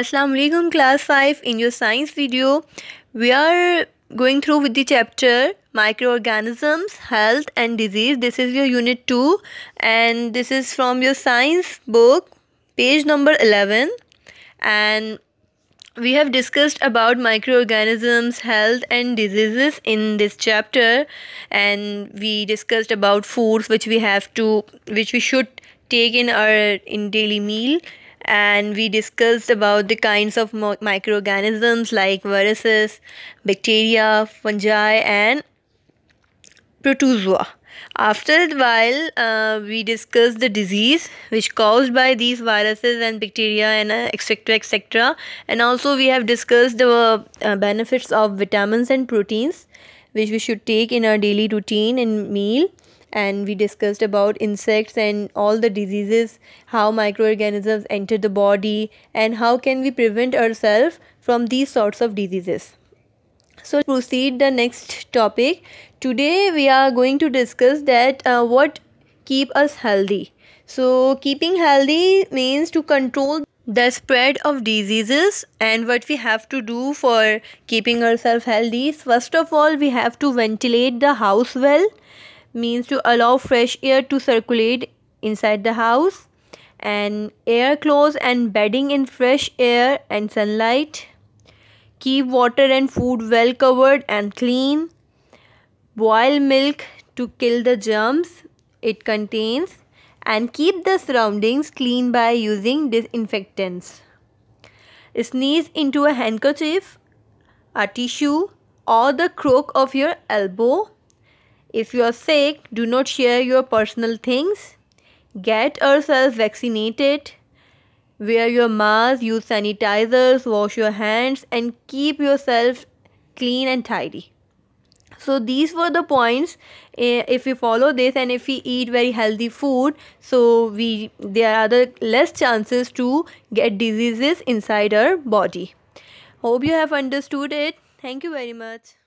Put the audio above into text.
Assalamualaikum class 5 in your science video we are going through with the chapter microorganisms health and disease this is your unit 2 and this is from your science book page number 11 and we have discussed about microorganisms health and diseases in this chapter and we discussed about foods which we have to which we should take in our in daily meal and we discussed about the kinds of microorganisms like viruses, bacteria, fungi, and protozoa. After a while, uh, we discussed the disease which caused by these viruses and bacteria and etc. Uh, etc. and also we have discussed the uh, benefits of vitamins and proteins which we should take in our daily routine and meal and we discussed about insects and all the diseases how microorganisms enter the body and how can we prevent ourselves from these sorts of diseases so proceed the next topic today we are going to discuss that uh, what keep us healthy so keeping healthy means to control the spread of diseases and what we have to do for keeping ourselves healthy first of all we have to ventilate the house well means to allow fresh air to circulate inside the house and air clothes and bedding in fresh air and sunlight keep water and food well covered and clean boil milk to kill the germs it contains and keep the surroundings clean by using disinfectants sneeze into a handkerchief a tissue or the crook of your elbow if you are sick, do not share your personal things. Get ourselves vaccinated. Wear your mask, use sanitizers, wash your hands, and keep yourself clean and tidy. So, these were the points. Eh, if we follow this and if we eat very healthy food, so we there are the less chances to get diseases inside our body. Hope you have understood it. Thank you very much.